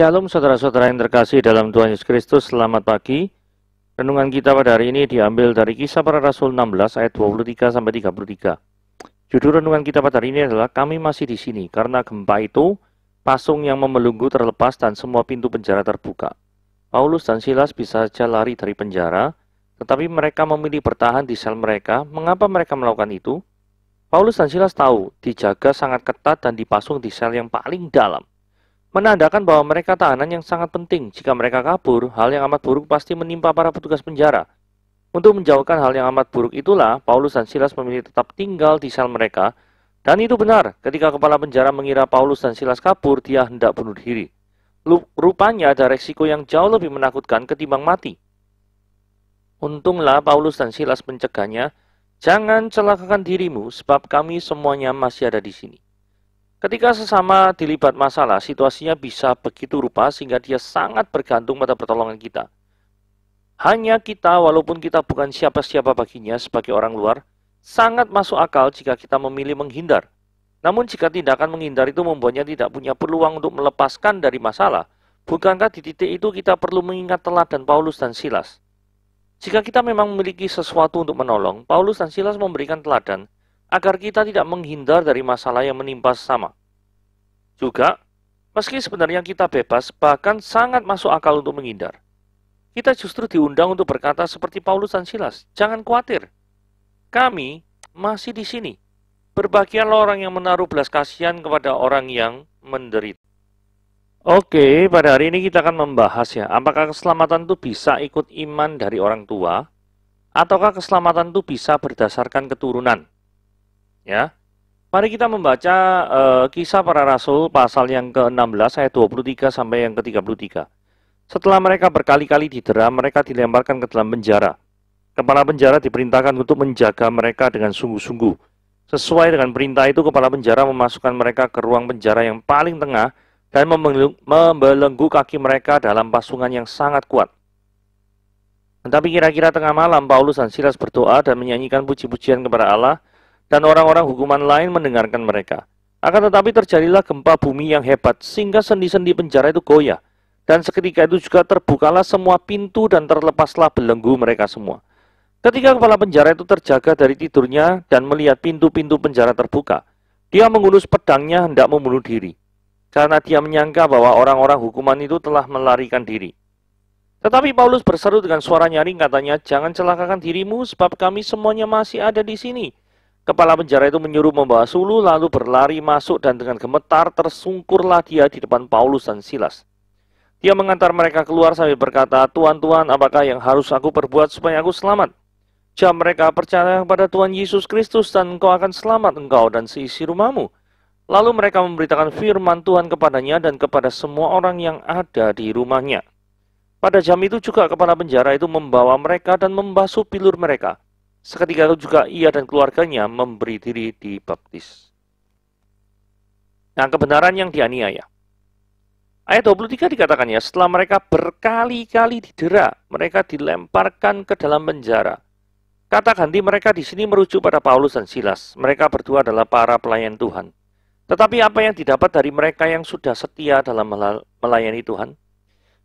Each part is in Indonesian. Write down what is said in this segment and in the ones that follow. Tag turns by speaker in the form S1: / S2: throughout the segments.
S1: Shalom saudara-saudara yang terkasih dalam Tuhan Yesus Kristus, selamat pagi. Renungan kita pada hari ini diambil dari kisah para Rasul 16 ayat 23 sampai 33. Judul renungan kita pada hari ini adalah kami masih di sini karena gempa itu pasung yang memelunggu terlepas dan semua pintu penjara terbuka. Paulus dan Silas bisa saja lari dari penjara, tetapi mereka memilih bertahan di sel mereka. Mengapa mereka melakukan itu? Paulus dan Silas tahu dijaga sangat ketat dan dipasung di sel yang paling dalam menandakan bahwa mereka tahanan yang sangat penting. Jika mereka kabur, hal yang amat buruk pasti menimpa para petugas penjara. Untuk menjauhkan hal yang amat buruk itulah, Paulus dan Silas memilih tetap tinggal di sel mereka, dan itu benar, ketika kepala penjara mengira Paulus dan Silas kabur, dia hendak bunuh diri. Rupanya ada resiko yang jauh lebih menakutkan ketimbang mati. Untunglah Paulus dan Silas mencegahnya, Jangan celakakan dirimu, sebab kami semuanya masih ada di sini. Ketika sesama dilibat masalah, situasinya bisa begitu rupa sehingga dia sangat bergantung pada pertolongan kita. Hanya kita, walaupun kita bukan siapa-siapa baginya sebagai orang luar, sangat masuk akal jika kita memilih menghindar. Namun jika tindakan menghindar itu membuatnya tidak punya peluang untuk melepaskan dari masalah, bukankah di titik itu kita perlu mengingat teladan Paulus dan Silas? Jika kita memang memiliki sesuatu untuk menolong, Paulus dan Silas memberikan teladan agar kita tidak menghindar dari masalah yang menimpa sama, Juga, meski sebenarnya kita bebas, bahkan sangat masuk akal untuk menghindar. Kita justru diundang untuk berkata seperti Paulus dan Silas, jangan khawatir, kami masih di sini. Berbahagialah orang yang menaruh belas kasihan kepada orang yang menderita. Oke, pada hari ini kita akan membahas ya, apakah keselamatan itu bisa ikut iman dari orang tua, ataukah keselamatan itu bisa berdasarkan keturunan. Ya. Mari kita membaca uh, kisah para rasul pasal yang ke-16 ayat 23 sampai yang ke-33. Setelah mereka berkali-kali didera, mereka dilemparkan ke dalam penjara. Kepala penjara diperintahkan untuk menjaga mereka dengan sungguh-sungguh. Sesuai dengan perintah itu, kepala penjara memasukkan mereka ke ruang penjara yang paling tengah dan membelenggu kaki mereka dalam pasungan yang sangat kuat. Tetapi kira-kira tengah malam, Paulus dan Silas berdoa dan menyanyikan puji-pujian kepada Allah – dan orang-orang hukuman lain mendengarkan mereka. Akan tetapi terjadilah gempa bumi yang hebat sehingga sendi-sendi penjara itu goyah. Dan seketika itu juga terbukalah semua pintu dan terlepaslah belenggu mereka semua. Ketika kepala penjara itu terjaga dari tidurnya dan melihat pintu-pintu penjara terbuka, dia mengulus pedangnya hendak membunuh diri. Karena dia menyangka bahwa orang-orang hukuman itu telah melarikan diri. Tetapi Paulus berseru dengan suara nyaring katanya, Jangan celakakan dirimu sebab kami semuanya masih ada di sini. Kepala penjara itu menyuruh membawa Sulu lalu berlari masuk dan dengan gemetar tersungkurlah dia di depan Paulus dan Silas. Dia mengantar mereka keluar sambil berkata, Tuan-tuan, apakah yang harus aku perbuat supaya aku selamat? Jam mereka percaya kepada Tuhan Yesus Kristus dan engkau akan selamat engkau dan seisi rumahmu. Lalu mereka memberitakan firman Tuhan kepadanya dan kepada semua orang yang ada di rumahnya. Pada jam itu juga kepala penjara itu membawa mereka dan membasuh pilur mereka Seketika itu juga ia dan keluarganya memberi diri di baptis. Nah, kebenaran yang dianiaya. Ayat 23 dikatakan ya, setelah mereka berkali-kali didera, mereka dilemparkan ke dalam penjara. Kata ganti mereka di sini merujuk pada Paulus dan Silas. Mereka berdua adalah para pelayan Tuhan. Tetapi apa yang didapat dari mereka yang sudah setia dalam melayani Tuhan?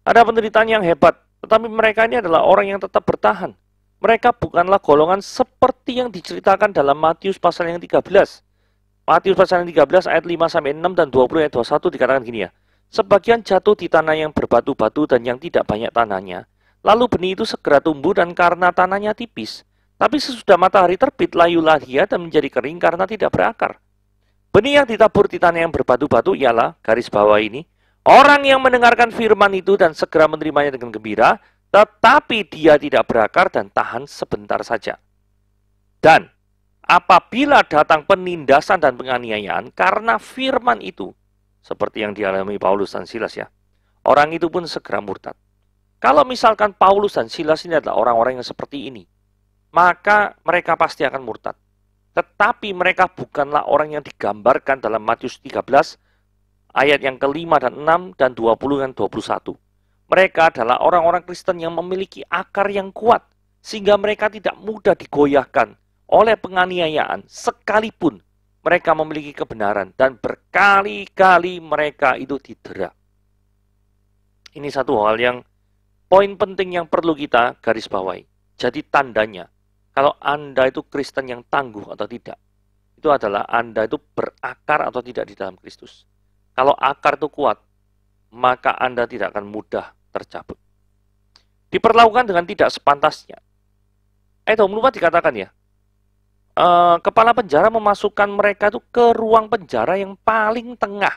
S1: Ada penderitaan yang hebat, tetapi mereka ini adalah orang yang tetap bertahan. Mereka bukanlah golongan seperti yang diceritakan dalam Matius pasal yang 13. Matius pasal yang 13 ayat 5 sampai 6 dan 20 ayat 21 dikatakan gini ya. Sebagian jatuh di tanah yang berbatu-batu dan yang tidak banyak tanahnya. Lalu benih itu segera tumbuh dan karena tanahnya tipis. Tapi sesudah matahari terbit, layu-lahia dan menjadi kering karena tidak berakar. Benih yang ditabur di tanah yang berbatu-batu ialah garis bawah ini. Orang yang mendengarkan firman itu dan segera menerimanya dengan gembira, tetapi dia tidak berakar dan tahan sebentar saja. Dan apabila datang penindasan dan penganiayaan karena firman itu, seperti yang dialami Paulus dan Silas ya, orang itu pun segera murtad. Kalau misalkan Paulus dan Silas ini adalah orang-orang yang seperti ini, maka mereka pasti akan murtad. Tetapi mereka bukanlah orang yang digambarkan dalam Matius 13 ayat yang kelima dan enam dan dua puluh dan dua puluh satu mereka adalah orang-orang Kristen yang memiliki akar yang kuat, sehingga mereka tidak mudah digoyahkan oleh penganiayaan sekalipun mereka memiliki kebenaran dan berkali-kali mereka itu didera. Ini satu hal yang poin penting yang perlu kita garis bawahi. Jadi tandanya, kalau Anda itu Kristen yang tangguh atau tidak, itu adalah Anda itu berakar atau tidak di dalam Kristus. Kalau akar itu kuat, maka Anda tidak akan mudah tercabut. Diperlakukan dengan tidak sepantasnya. Eh, Tom, lupa dikatakan ya. E, kepala penjara memasukkan mereka itu ke ruang penjara yang paling tengah.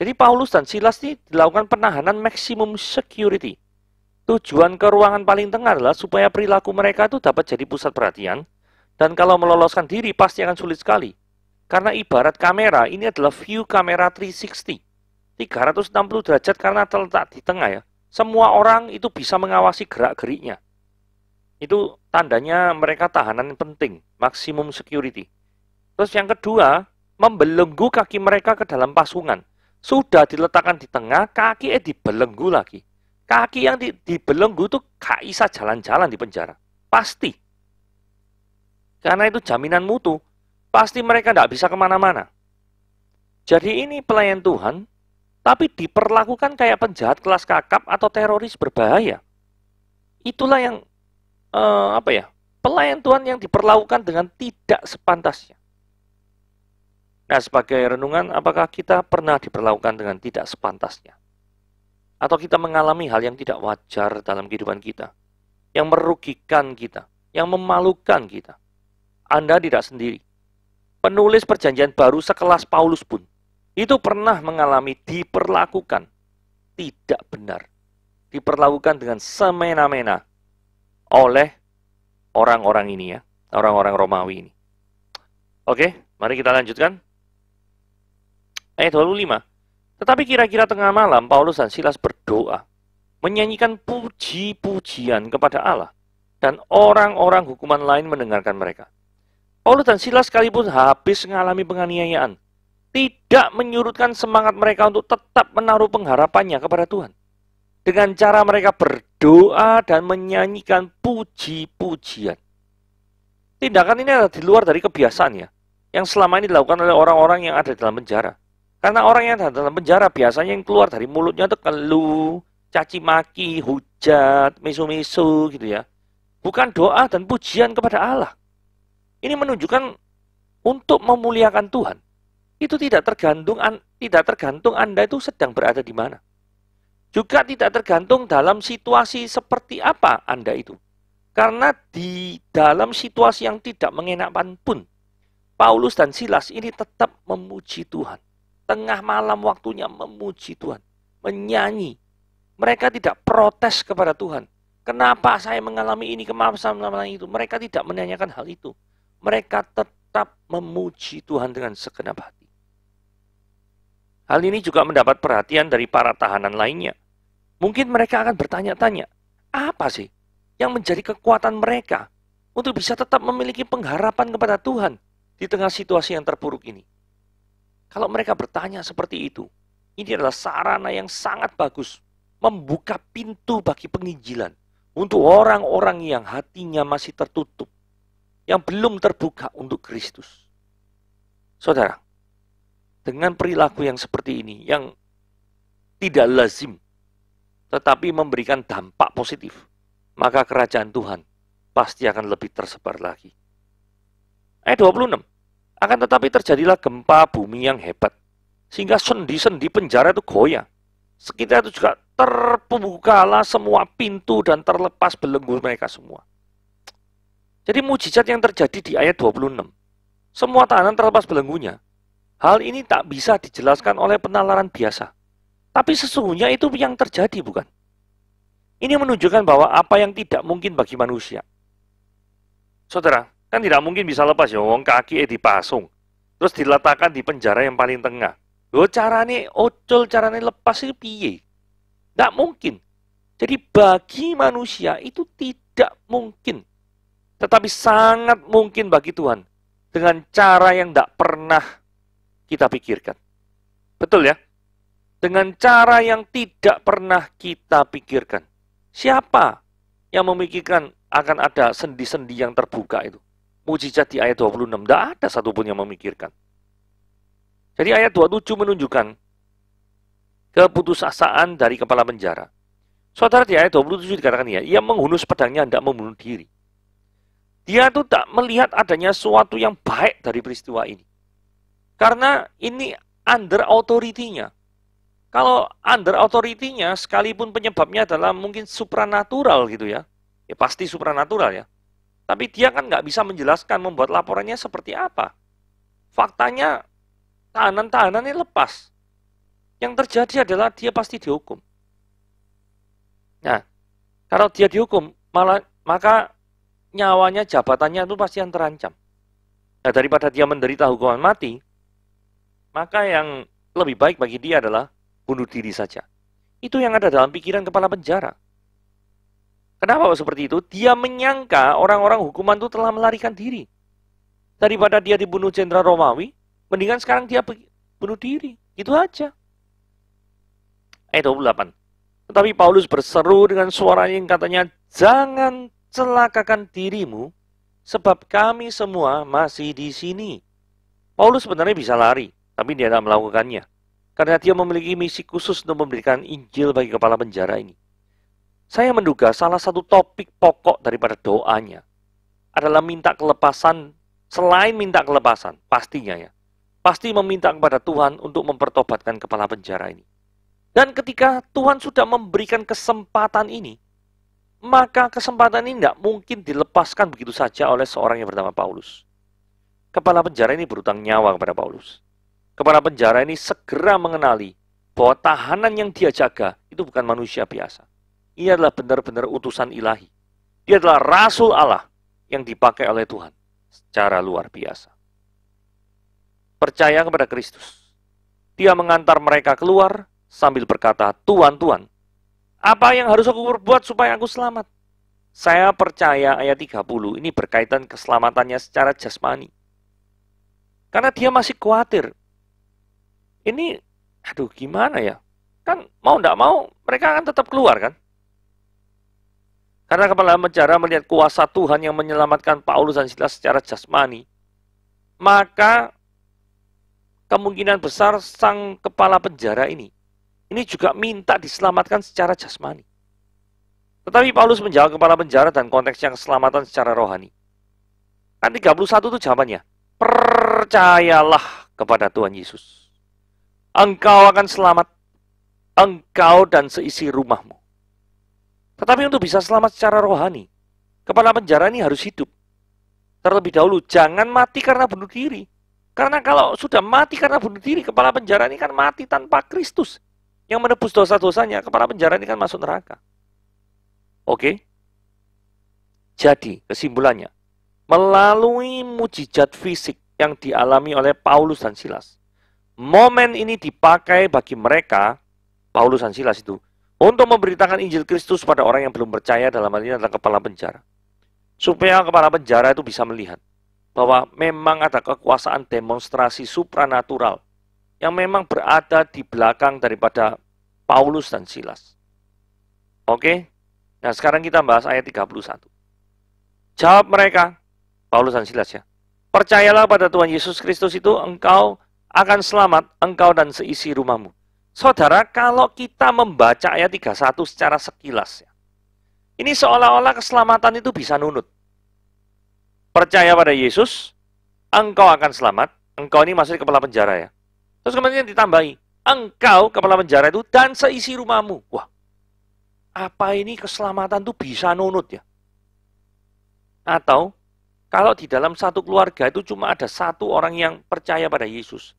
S1: Jadi Paulus dan Silas ini dilakukan penahanan maximum security. Tujuan ke ruangan paling tengah adalah supaya perilaku mereka itu dapat jadi pusat perhatian, dan kalau meloloskan diri pasti akan sulit sekali. Karena ibarat kamera, ini adalah view kamera 360. 360 derajat karena terletak di tengah ya. Semua orang itu bisa mengawasi gerak-geriknya. Itu tandanya mereka tahanan penting, maksimum security. Terus yang kedua, membelenggu kaki mereka ke dalam pasungan. Sudah diletakkan di tengah, kaki eh dibelenggu lagi. Kaki yang di, dibelenggu tuh gak bisa jalan-jalan di penjara. Pasti. Karena itu jaminan mutu. Pasti mereka tidak bisa kemana-mana. Jadi ini pelayan Tuhan tapi diperlakukan kayak penjahat kelas kakap atau teroris berbahaya. Itulah yang uh, apa ya? Pelayan Tuhan yang diperlakukan dengan tidak sepantasnya. Nah, sebagai renungan, apakah kita pernah diperlakukan dengan tidak sepantasnya? Atau kita mengalami hal yang tidak wajar dalam kehidupan kita, yang merugikan kita, yang memalukan kita? Anda tidak sendiri. Penulis perjanjian baru sekelas Paulus pun itu pernah mengalami diperlakukan tidak benar. Diperlakukan dengan semena-mena oleh orang-orang ini ya, orang-orang Romawi ini. Oke, mari kita lanjutkan. Ayat 25. Tetapi kira-kira tengah malam, Paulus dan Silas berdoa, menyanyikan puji-pujian kepada Allah, dan orang-orang hukuman lain mendengarkan mereka. Paulus dan Silas sekalipun habis mengalami penganiayaan, tidak menyurutkan semangat mereka untuk tetap menaruh pengharapannya kepada Tuhan. Dengan cara mereka berdoa dan menyanyikan puji-pujian. Tindakan ini adalah di luar dari kebiasaan ya, yang selama ini dilakukan oleh orang-orang yang ada dalam penjara. Karena orang yang ada dalam penjara biasanya yang keluar dari mulutnya itu keluh, caci maki, hujat, misu-misu gitu ya. Bukan doa dan pujian kepada Allah. Ini menunjukkan untuk memuliakan Tuhan itu tidak tergantung tidak tergantung Anda itu sedang berada di mana. Juga tidak tergantung dalam situasi seperti apa Anda itu. Karena di dalam situasi yang tidak mengenakkan pun, Paulus dan Silas ini tetap memuji Tuhan. Tengah malam waktunya memuji Tuhan, menyanyi. Mereka tidak protes kepada Tuhan. Kenapa saya mengalami ini, kenapa saya mengalami itu. Mereka tidak menanyakan hal itu. Mereka tetap memuji Tuhan dengan segenap hati. Hal ini juga mendapat perhatian dari para tahanan lainnya. Mungkin mereka akan bertanya-tanya, apa sih yang menjadi kekuatan mereka untuk bisa tetap memiliki pengharapan kepada Tuhan di tengah situasi yang terpuruk ini? Kalau mereka bertanya seperti itu, ini adalah sarana yang sangat bagus, membuka pintu bagi penginjilan untuk orang-orang yang hatinya masih tertutup, yang belum terbuka untuk Kristus. Saudara, dengan perilaku yang seperti ini, yang tidak lazim, tetapi memberikan dampak positif, maka kerajaan Tuhan pasti akan lebih tersebar lagi. Ayat 26. Akan tetapi terjadilah gempa bumi yang hebat, sehingga sendi-sendi penjara itu goyah. Sekitar itu juga terbukalah semua pintu dan terlepas belenggu mereka semua. Jadi mujizat yang terjadi di ayat 26. Semua tahanan terlepas belenggunya. Hal ini tak bisa dijelaskan oleh penalaran biasa. Tapi sesungguhnya itu yang terjadi, bukan? Ini menunjukkan bahwa apa yang tidak mungkin bagi manusia. Saudara, kan tidak mungkin bisa lepas ya, wong kaki eh dipasung. Terus diletakkan di penjara yang paling tengah. Loh carane ocol, carane lepas itu piye? Tidak mungkin. Jadi bagi manusia itu tidak mungkin. Tetapi sangat mungkin bagi Tuhan. Dengan cara yang tidak pernah kita pikirkan. Betul ya? Dengan cara yang tidak pernah kita pikirkan. Siapa yang memikirkan akan ada sendi-sendi yang terbuka itu? Mujizat di ayat 26, tidak ada satupun yang memikirkan. Jadi ayat 27 menunjukkan keputusasaan dari kepala penjara. Saudara di ayat 27 dikatakan ya, ia menghunus pedangnya tidak membunuh diri. Dia itu tak melihat adanya sesuatu yang baik dari peristiwa ini. Karena ini under authority-nya. Kalau under authority-nya, sekalipun penyebabnya adalah mungkin supranatural gitu ya, ya pasti supranatural ya. Tapi dia kan nggak bisa menjelaskan membuat laporannya seperti apa. Faktanya tahanan-tahanannya lepas. Yang terjadi adalah dia pasti dihukum. Nah, kalau dia dihukum, malah maka nyawanya, jabatannya itu pasti yang terancam. Nah, daripada dia menderita hukuman mati, maka yang lebih baik bagi dia adalah bunuh diri saja. Itu yang ada dalam pikiran kepala penjara. Kenapa seperti itu? Dia menyangka orang-orang hukuman itu telah melarikan diri. Daripada dia dibunuh Jenderal Romawi, mendingan sekarang dia bunuh diri. Itu aja. Ayat 28. Tetapi Paulus berseru dengan suara yang katanya, Jangan celakakan dirimu, sebab kami semua masih di sini. Paulus sebenarnya bisa lari tapi dia tidak melakukannya. Karena dia memiliki misi khusus untuk memberikan Injil bagi kepala penjara ini. Saya menduga salah satu topik pokok daripada doanya adalah minta kelepasan, selain minta kelepasan, pastinya ya. Pasti meminta kepada Tuhan untuk mempertobatkan kepala penjara ini. Dan ketika Tuhan sudah memberikan kesempatan ini, maka kesempatan ini tidak mungkin dilepaskan begitu saja oleh seorang yang bernama Paulus. Kepala penjara ini berutang nyawa kepada Paulus. Kepada penjara ini segera mengenali bahwa tahanan yang dia jaga itu bukan manusia biasa. ia adalah benar-benar utusan ilahi. Dia adalah rasul Allah yang dipakai oleh Tuhan secara luar biasa. Percaya kepada Kristus. Dia mengantar mereka keluar sambil berkata, Tuan-Tuan, apa yang harus aku berbuat supaya aku selamat? Saya percaya ayat 30 ini berkaitan keselamatannya secara jasmani. Karena dia masih khawatir ini aduh gimana ya? Kan mau tidak mau mereka akan tetap keluar kan? Karena kepala penjara melihat kuasa Tuhan yang menyelamatkan Paulus dan Silas secara jasmani, maka kemungkinan besar sang kepala penjara ini, ini juga minta diselamatkan secara jasmani. Tetapi Paulus menjawab kepala penjara dan konteks yang keselamatan secara rohani. Kan 31 itu jawabannya, percayalah kepada Tuhan Yesus engkau akan selamat, engkau dan seisi rumahmu. Tetapi untuk bisa selamat secara rohani, kepala penjara ini harus hidup. Terlebih dahulu, jangan mati karena bunuh diri. Karena kalau sudah mati karena bunuh diri, kepala penjara ini kan mati tanpa Kristus. Yang menebus dosa-dosanya, kepala penjara ini kan masuk neraka. Oke? Jadi, kesimpulannya, melalui mujizat fisik yang dialami oleh Paulus dan Silas, momen ini dipakai bagi mereka, Paulus dan Silas itu, untuk memberitakan Injil Kristus pada orang yang belum percaya dalam hal ini adalah kepala penjara. Supaya kepala penjara itu bisa melihat bahwa memang ada kekuasaan demonstrasi supranatural yang memang berada di belakang daripada Paulus dan Silas. Oke? Nah, sekarang kita bahas ayat 31. Jawab mereka, Paulus dan Silas ya. Percayalah pada Tuhan Yesus Kristus itu engkau akan selamat engkau dan seisi rumahmu. Saudara, kalau kita membaca ayat 31 secara sekilas, ya, ini seolah-olah keselamatan itu bisa nunut. Percaya pada Yesus, engkau akan selamat. Engkau ini masih kepala penjara ya. Terus kemudian ditambahi, engkau kepala penjara itu dan seisi rumahmu. Wah, apa ini keselamatan itu bisa nunut ya? Atau kalau di dalam satu keluarga itu cuma ada satu orang yang percaya pada Yesus,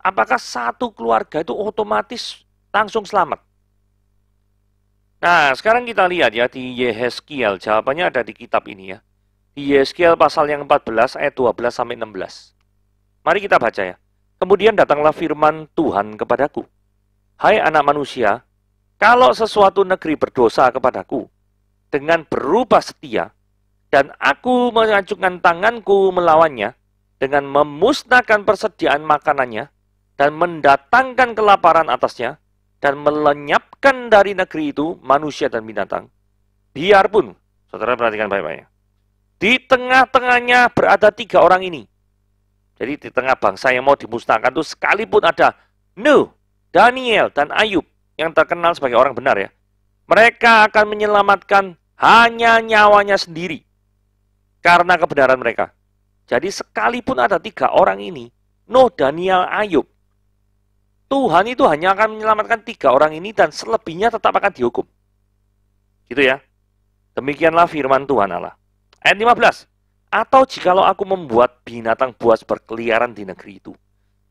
S1: apakah satu keluarga itu otomatis langsung selamat? Nah, sekarang kita lihat ya di Yehezkiel, jawabannya ada di kitab ini ya. Di Yehezkiel pasal yang 14 ayat 12 sampai 16. Mari kita baca ya. Kemudian datanglah firman Tuhan kepadaku. Hai anak manusia, kalau sesuatu negeri berdosa kepadaku, dengan berupa setia, dan aku mengacungkan tanganku melawannya, dengan memusnahkan persediaan makanannya, dan mendatangkan kelaparan atasnya dan melenyapkan dari negeri itu manusia dan binatang. Biarpun, saudara perhatikan baik-baik. Di tengah-tengahnya berada tiga orang ini. Jadi di tengah bangsa yang mau dimusnahkan itu sekalipun ada Nuh, Daniel, dan Ayub yang terkenal sebagai orang benar ya. Mereka akan menyelamatkan hanya nyawanya sendiri karena kebenaran mereka. Jadi sekalipun ada tiga orang ini, Nuh, Daniel, Ayub, Tuhan itu hanya akan menyelamatkan tiga orang ini dan selebihnya tetap akan dihukum. Gitu ya. Demikianlah firman Tuhan Allah. Ayat 15. Atau jikalau aku membuat binatang buas berkeliaran di negeri itu,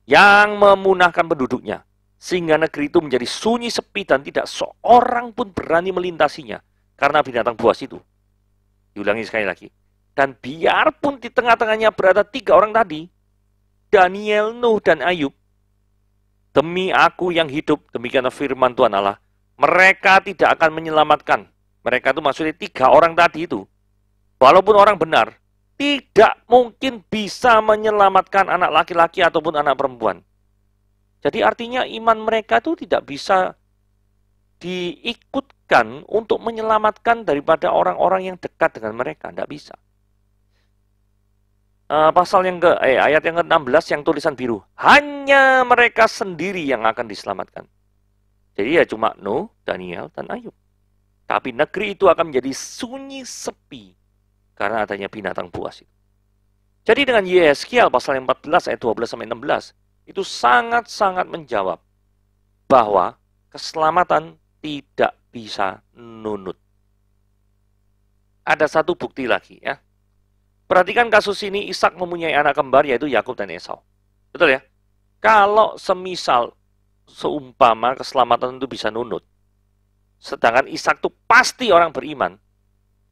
S1: yang memunahkan penduduknya, sehingga negeri itu menjadi sunyi sepi dan tidak seorang pun berani melintasinya karena binatang buas itu. Diulangi sekali lagi. Dan biarpun di tengah-tengahnya berada tiga orang tadi, Daniel, Nuh, dan Ayub, Demi aku yang hidup, demikianlah firman Tuhan Allah. Mereka tidak akan menyelamatkan. Mereka itu maksudnya tiga orang tadi itu. Walaupun orang benar, tidak mungkin bisa menyelamatkan anak laki-laki ataupun anak perempuan. Jadi artinya iman mereka itu tidak bisa diikutkan untuk menyelamatkan daripada orang-orang yang dekat dengan mereka. Tidak bisa. Eh, pasal yang ke eh, ayat yang ke-16 yang tulisan biru. Hanya mereka sendiri yang akan diselamatkan. Jadi ya cuma No Daniel, dan Ayub. Tapi negeri itu akan menjadi sunyi sepi karena adanya binatang buas itu. Jadi dengan Yeskiel pasal yang 14 ayat 12 sampai 16 itu sangat-sangat menjawab bahwa keselamatan tidak bisa nunut. Ada satu bukti lagi ya Perhatikan kasus ini Ishak mempunyai anak kembar yaitu Yakub dan Esau. Betul ya? Kalau semisal seumpama keselamatan itu bisa nunut, sedangkan Ishak itu pasti orang beriman,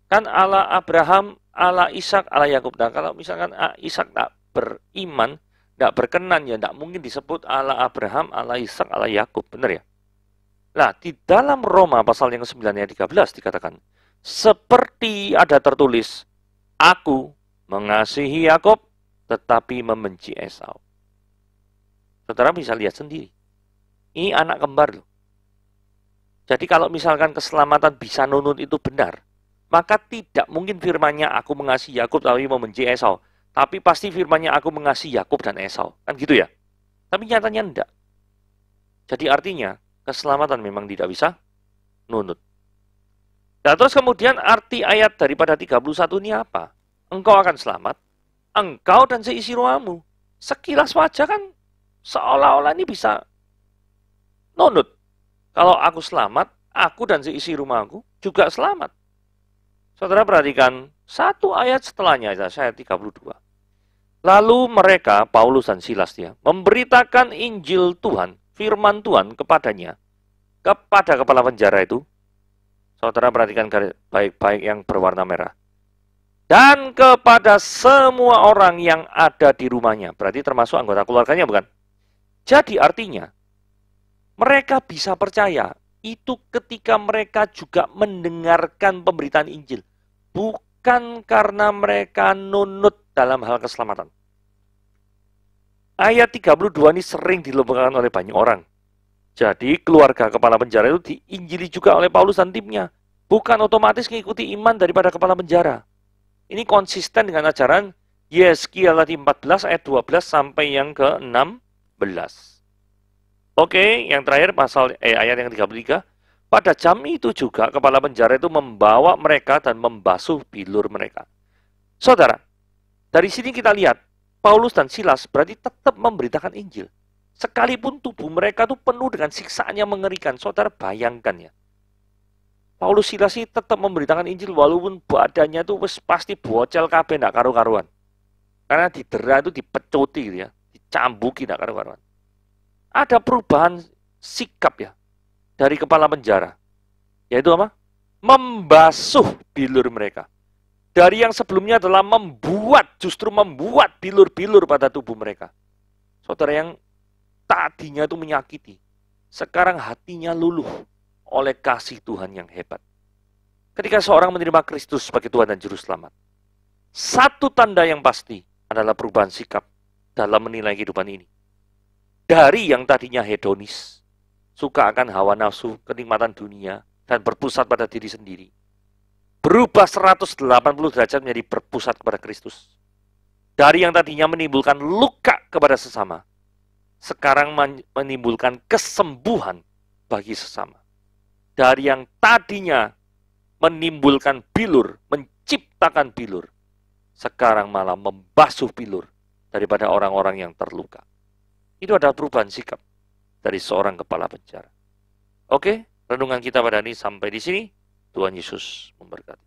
S1: kan ala Abraham, ala Ishak, ala Yakub. Dan kalau misalkan ah, Ishak tak beriman, tak berkenan ya tidak mungkin disebut ala Abraham, ala Ishak, ala Yakub, benar ya? Nah, di dalam Roma pasal yang 9 ayat 13 dikatakan, seperti ada tertulis, aku mengasihi Yakub tetapi membenci Esau. Saudara bisa lihat sendiri. Ini anak kembar loh. Jadi kalau misalkan keselamatan bisa nunut itu benar, maka tidak mungkin firmannya aku mengasihi Yakub tapi membenci Esau. Tapi pasti firmannya aku mengasihi Yakub dan Esau. Kan gitu ya. Tapi nyatanya enggak. Jadi artinya keselamatan memang tidak bisa nunut. Nah terus kemudian arti ayat daripada 31 ini apa? engkau akan selamat, engkau dan seisi rumahmu Sekilas wajah kan seolah-olah ini bisa nonut. Kalau aku selamat, aku dan seisi rumahku juga selamat. Saudara perhatikan, satu ayat setelahnya, saya 32. Lalu mereka, Paulus dan Silas dia, memberitakan Injil Tuhan, firman Tuhan kepadanya, kepada kepala penjara itu. Saudara perhatikan baik-baik yang berwarna merah dan kepada semua orang yang ada di rumahnya. Berarti termasuk anggota keluarganya bukan? Jadi artinya mereka bisa percaya itu ketika mereka juga mendengarkan pemberitaan Injil, bukan karena mereka nunut dalam hal keselamatan. Ayat 32 ini sering dilombakan oleh banyak orang. Jadi keluarga kepala penjara itu diinjili juga oleh Paulus dan timnya. Bukan otomatis mengikuti iman daripada kepala penjara. Ini konsisten dengan ajaran Yeskiel tadi 14 ayat 12 sampai yang ke-16. Oke, yang terakhir pasal eh, ayat yang 33. Pada jam itu juga kepala penjara itu membawa mereka dan membasuh bilur mereka. Saudara, dari sini kita lihat Paulus dan Silas berarti tetap memberitakan Injil. Sekalipun tubuh mereka itu penuh dengan siksaan yang mengerikan, saudara bayangkan ya. Paulus Silas ini tetap memberitakan Injil walaupun badannya itu wes pasti bocel kabe ndak karu-karuan. Karena didera itu dipecuti gitu ya, dicambuki ndak karu-karuan. Ada perubahan sikap ya dari kepala penjara. Yaitu apa? Membasuh bilur mereka. Dari yang sebelumnya adalah membuat, justru membuat bilur-bilur pada tubuh mereka. Saudara yang tadinya itu menyakiti, sekarang hatinya luluh oleh kasih Tuhan yang hebat. Ketika seorang menerima Kristus sebagai Tuhan dan Juru Selamat, satu tanda yang pasti adalah perubahan sikap dalam menilai kehidupan ini. Dari yang tadinya hedonis, suka akan hawa nafsu, kenikmatan dunia, dan berpusat pada diri sendiri. Berubah 180 derajat menjadi berpusat kepada Kristus. Dari yang tadinya menimbulkan luka kepada sesama, sekarang menimbulkan kesembuhan bagi sesama dari yang tadinya menimbulkan bilur, menciptakan bilur, sekarang malah membasuh bilur daripada orang-orang yang terluka. Itu adalah perubahan sikap dari seorang kepala penjara. Oke, renungan kita pada ini sampai di sini. Tuhan Yesus memberkati.